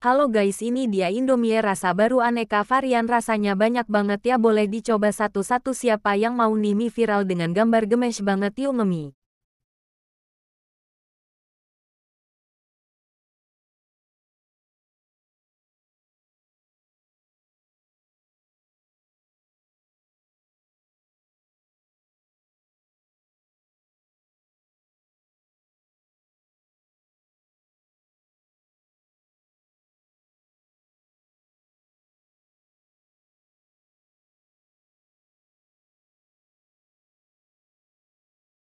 Halo guys ini dia Indomie rasa baru aneka varian rasanya banyak banget ya boleh dicoba satu-satu siapa yang mau nih mie viral dengan gambar gemes banget yuk ngemi.